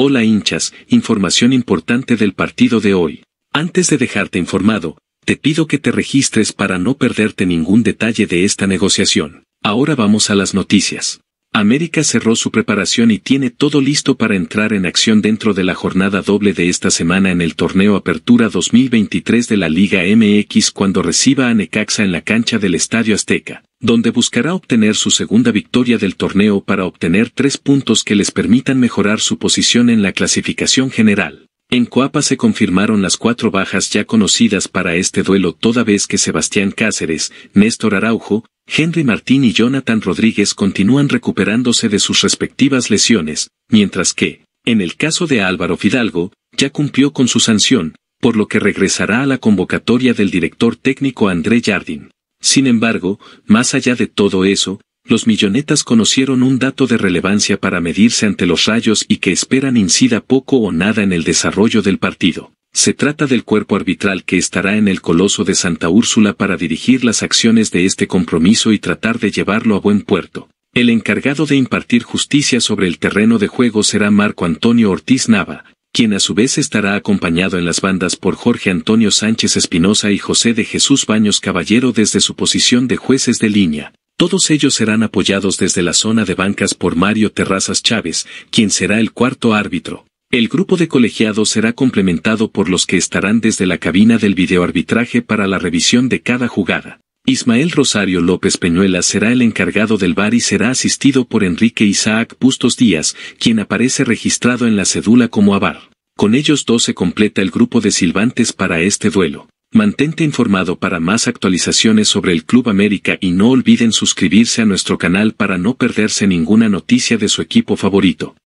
Hola hinchas, información importante del partido de hoy. Antes de dejarte informado, te pido que te registres para no perderte ningún detalle de esta negociación. Ahora vamos a las noticias. América cerró su preparación y tiene todo listo para entrar en acción dentro de la jornada doble de esta semana en el torneo Apertura 2023 de la Liga MX cuando reciba a Necaxa en la cancha del Estadio Azteca, donde buscará obtener su segunda victoria del torneo para obtener tres puntos que les permitan mejorar su posición en la clasificación general. En Coapa se confirmaron las cuatro bajas ya conocidas para este duelo toda vez que Sebastián Cáceres, Néstor Araujo, Henry Martín y Jonathan Rodríguez continúan recuperándose de sus respectivas lesiones, mientras que, en el caso de Álvaro Fidalgo, ya cumplió con su sanción, por lo que regresará a la convocatoria del director técnico André Jardín. Sin embargo, más allá de todo eso, los millonetas conocieron un dato de relevancia para medirse ante los rayos y que esperan incida poco o nada en el desarrollo del partido. Se trata del cuerpo arbitral que estará en el Coloso de Santa Úrsula para dirigir las acciones de este compromiso y tratar de llevarlo a buen puerto. El encargado de impartir justicia sobre el terreno de juego será Marco Antonio Ortiz Nava, quien a su vez estará acompañado en las bandas por Jorge Antonio Sánchez Espinosa y José de Jesús Baños Caballero desde su posición de jueces de línea. Todos ellos serán apoyados desde la zona de bancas por Mario Terrazas Chávez, quien será el cuarto árbitro. El grupo de colegiados será complementado por los que estarán desde la cabina del videoarbitraje para la revisión de cada jugada. Ismael Rosario López Peñuela será el encargado del bar y será asistido por Enrique Isaac Bustos Díaz, quien aparece registrado en la cédula como avar. Con ellos dos se completa el grupo de silbantes para este duelo. Mantente informado para más actualizaciones sobre el Club América y no olviden suscribirse a nuestro canal para no perderse ninguna noticia de su equipo favorito.